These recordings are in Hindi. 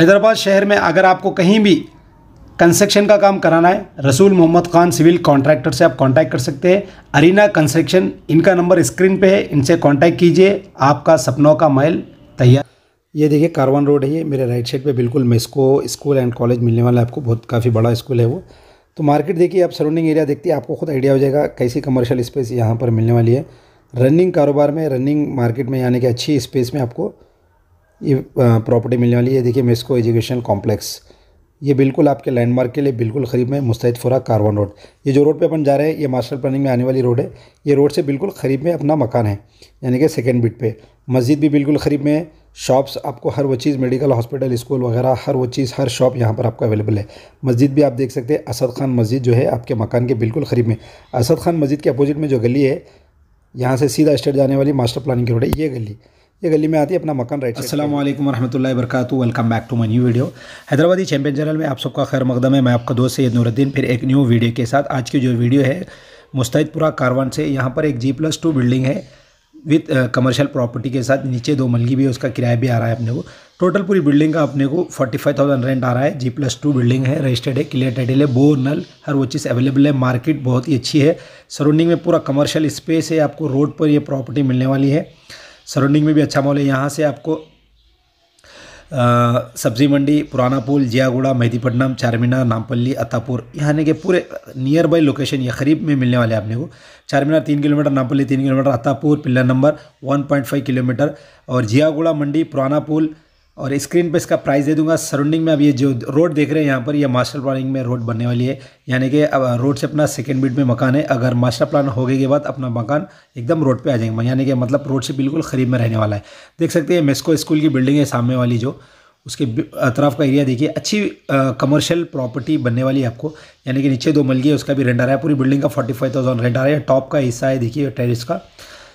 हैदराबाद शहर में अगर आपको कहीं भी कंस्ट्रक्शन का काम कराना है रसूल मोहम्मद खान सिविल कॉन्ट्रैक्टर से आप कांटेक्ट कर सकते हैं अरीना कंस्ट्रक्शन इनका नंबर स्क्रीन पे है इनसे कांटेक्ट कीजिए आपका सपनों का महल तैयार ये देखिए कारवान रोड है ये मेरे राइट साइड पे बिल्कुल मेस्को स्कूल एंड कॉलेज मिलने वाला है आपको बहुत काफ़ी बड़ा स्कूल है वो तो मार्केट देखिए आप सराउंडिंग एरिया देखते हैं आपको खुद आइडिया हो जाएगा कैसी कमर्शियल स्पेस यहाँ पर मिलने वाली है रनिंग कारोबार में रनिंग मार्केट में यानी कि अच्छी स्पेस में आपको ये प्रॉपर्टी मिलने वाली है देखिए मेस्को एजुकेशन कॉम्प्लेक्स ये बिल्कुल आपके लैंडमार्क के लिए बिल्कुल ख़रीब में मुस्तैद फुरा कारवान रोड ये जो रोड पे अपन जा रहे हैं ये मास्टर प्लानिंग में आने वाली रोड है ये रोड से बिल्कुल ख़रीब में अपना मकान है यानी कि सेकेंड बिट पे मस्जिद भी बिल्कुल खरीब में शॉप्स आपको हर वो चीज़ मेडिकल हॉस्पिटल स्कूल वगैरह हर वो चीज़ हर शॉप यहाँ पर आपका अवेलेबल है मस्जिद भी आप देख सकते हैं असद खान मस्जिद जो है आपके मकान के बिल्कुल खरीब में असद खान मस्जिद के अपोजिट में जो गली है यहाँ से सीधा स्टेट जाने वाली मास्टर प्लानिंग की रोड है ये गली ये गली में आती है अपना मकान राइट असलम वरहमल वरक welcome back to my new video Hyderabadi champion channel में आप सबका खैर मकदम है मैं आपका दोस्त सैद नूरुद्दीन फिर एक न्यू वीडियो के साथ आज की जो वीडियो है मुस्तैदपुरा कारवान से यहाँ पर एक जी प्लस टू बिल्डिंग है विथ कमर्शियल प्रॉपर्टी के साथ नीचे दो मलगी भी है उसका किराया भी आ रहा है अपने को टोटल पूरी बिल्डिंग का अपने को फोर्टी फाइव थाउजेंड रेंट आ रहा है जी प्लस टू बिल्डिंग है रजिस्टर्ड है क्लियर टाइटल है बोर नल हर वो चीज़ अवेलेबल है मार्केट बहुत ही अच्छी है सराउंडिंग में पूरा कमर्शियल स्पेस है आपको रोड पर यह प्रॉपर्टी मिलने वाली है सराउंडिंग में भी अच्छा मॉल है यहाँ से आपको सब्जी मंडी पुराना पुल जियागुड़ा मेहदीपट्टनम चारमीनार नामपल्ली अतापुर यहाँ के पूरे नियर बाई लोकेशन या करीब में मिलने वाले आपने को चारमीनार तीन किलोमीटर नामपल्ली तीन kilometre Attapur pillar number one point five kilometre और जियागुड़ा मंडी पुराना पुल और स्क्रीन पे इसका प्राइस दे दूंगा सराउंडिंग में अब ये जो रोड देख रहे हैं यहाँ पर ये मास्टर प्लानिंग में रोड बनने वाली है यानी कि अब रोड से अपना सेकेंड बिट में मकान है अगर मास्टर प्लान हो गए के बाद अपना मकान एकदम रोड पे आ जाएंगे यानी कि मतलब रोड से बिल्कुल ख़रीब में रहने वाला है देख सकते हैं मेस्को स्कूल की बिल्डिंग है सामने वाली जो उसके अतराफ का एरिया देखिए अच्छी कमर्शियल प्रॉपर्टी बनने वाली है आपको यानी कि नीचे दो मलगी है उसका भी रेंट आ रहा है पूरी बिल्डिंग का फोर्टी फाइव थाउजेंड रेंट आ रहा है टॉप का हिस्सा है देखिए टेरिस का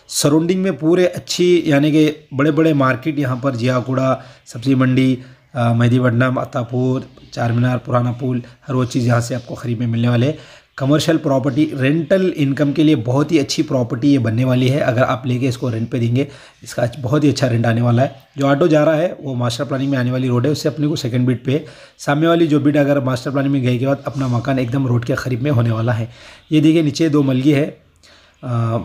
सराउंडिंग में पूरे अच्छी यानी कि बड़े बड़े मार्केट यहाँ पर जियाकूड़ा सब्ज़ी मंडी मेहदीवटनम अतापुर चार मीनार पुराना पुल हर वो चीज़ यहाँ से आपको ख़रीद में मिलने वाले कमर्शियल प्रॉपर्टी रेंटल इनकम के लिए बहुत ही अच्छी प्रॉपर्टी ये बनने वाली है अगर आप लेके इसको रेंट पे देंगे इसका बहुत ही अच्छा रेंट आने वाला है जो ऑटो जा रहा है वो मास्टर प्लानिंग में आने वाली रोड है उससे अपने को सेकंड बीट पे सामने वाली जो बीट अगर मास्टर प्लानिंग में गई के बाद अपना मकान एकदम रोड के करीब में होने वाला है ये देखिए नीचे दो मलगी है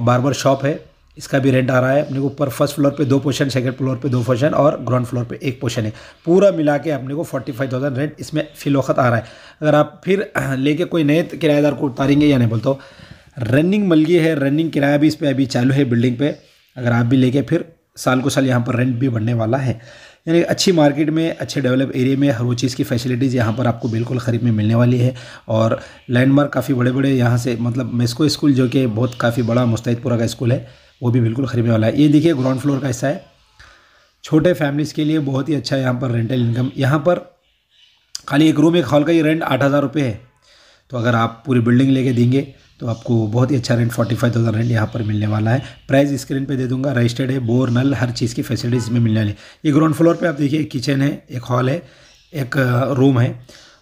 बार शॉप है इसका भी रेंट आ रहा है अपने को ऊपर फर्स्ट फ्लोर पे दो पोर्शन सेकंड फ्लोर पे दो पोर्शन और ग्राउंड फ्लोर पे एक पोर्शन है पूरा मिला के अपने को फोर्टी फाइव थाउजेंड रेंट इसमें फिलोखत आ रहा है अगर आप फिर लेके कोई नए किराएदार को उतारेंगे या नहीं बोलते रनिंग मलगी है रनिंग किराया भी इस पर अभी चालू है बिल्डिंग पर अगर आप भी लेके फिर साल को साल यहाँ पर रेंट भी बढ़ने वाला है यानी अच्छी मार्केट में अच्छे डेवलप एरिया में हर वो चीज़ की फैसिलिटीज़ यहाँ पर आपको बिल्कुल ख़रीद में मिलने वाली है और लैंडमार्क काफ़ी बड़े बड़े यहाँ से मतलब मेस्को स्कूल जो कि बहुत काफ़ी बड़ा मुस्तैदपुरा का स्कूल है वो भी बिल्कुल खरीदने वाला है ये देखिए ग्राउंड फ्लोर का हिस्सा है छोटे फैमिलीज़ के लिए बहुत ही अच्छा है यहाँ पर रेंटल इनकम यहाँ पर खाली एक रूम एक हॉल का ही रेंट आठ हज़ार रुपये है तो अगर आप पूरी बिल्डिंग लेके देंगे तो आपको बहुत ही अच्छा rent forty five thousand rent यहाँ पर मिलने वाला है प्राइस स्क्रीन पे दे दूंगा रजिस्टर्ड है बोर नल हर चीज़ की फैसिलिटीज़ इसमें मिलने वाली ये ग्राउंड फ्लोर पे आप देखिए एक किचन है एक हॉल है एक रूम है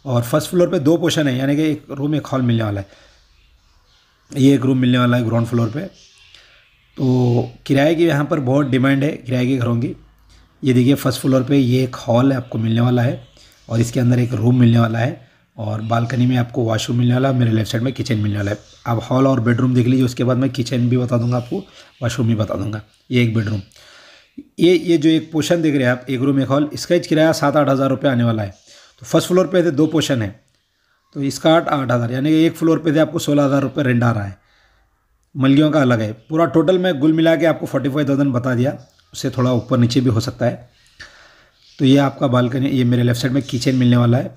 और फर्स्ट फ्लोर पर दो पोर्शन है यानी कि एक रूम एक हॉल मिलने वाला है ये एक रूम मिलने वाला है ग्राउंड फ्लोर पर तो किराए की यहाँ पर बहुत डिमांड है किराए के घरों की ये देखिए फर्स्ट फ्लोर पे ये एक हॉल आपको मिलने वाला है और इसके अंदर एक रूम मिलने वाला है और बालकनी में आपको वाशरूम मिलने वाला है मेरे लेफ्ट साइड में किचन मिलने वाला है आप हॉल और बेडरूम देख लीजिए उसके बाद मैं किचन भी बता दूंगा आपको वाशरूम भी बता दूंगा ये एक बेडरूम ये ये जो एक पोर्शन देख रहे हैं आप एक रूम एक हॉल इसका किराया सात आठ हज़ार रुपये आने वाला है तो फर्स्ट फ्लोर पर थे दो पोर्शन है तो इसका आठ आठ हज़ार यानी कि एक फ्लोर पर थे आपको सोलह हज़ार रुपये रेंट आ रहा है मलगियों का अलग है पूरा टोटल मैं गुल मिला के आपको फोर्टी फाइव थाउजेंड बता दिया उससे थोड़ा ऊपर नीचे भी हो सकता है तो ये आपका बालकनी ये मेरे लेफ्ट साइड में किचन मिलने वाला है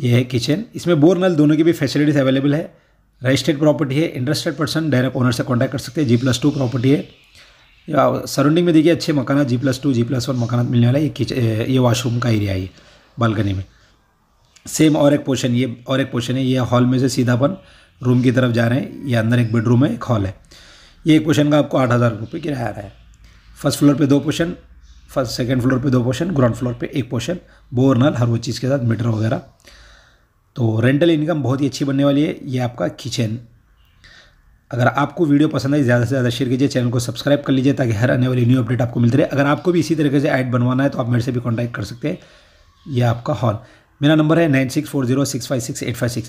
ये है किचन इसमें बोर नल दोनों की भी फैसिलिटीज़ अवेलेबल है रजिस्टर्ड प्रॉपर्टी है इंटरेस्टेड पर्सन डायरेक्ट ओनर से कॉन्टैक्ट कर सकते हैं जी प्लस टू प्रॉपर्टी है सराउंडिंग में देखिए अच्छे मकान G plus two G plus one मकाना मिलने वाला है ये ये वाशरूम का एरिया है बालकनी में सेम और एक पोर्शन ये और एक पोर्शन है ये हॉल में से सीधापन रूम की तरफ जा रहे हैं या अंदर एक बेडरूम है एक हॉल है ये एक पोर्शन का आपको आठ हज़ार रुपये किराया आ रहा है फर्स्ट फ्लोर पे दो पोर्शन फर्स्ट सेकंड फ्लोर पे दो पोर्शन ग्राउंड फ्लोर पे एक पोर्शन नल हर वो चीज़ के साथ मीटर वगैरह तो रेंटल इनकम बहुत ही अच्छी बनने वाली है ये आपका किचन अगर आपको वीडियो पसंद आई ज़्यादा से ज़्यादा शेयर कीजिए चैनल को सब्सक्राइब कर लीजिए ताकि हर आने वाली न्यू अपडेट आपको मिलती रहे अगर आपको भी इसी तरीके से ऐड बनवाना है तो आप मेरे से भी कॉन्टैक्ट कर सकते हैं ये आपका हॉल मेरा नंबर है nine six four zero six five six eight five six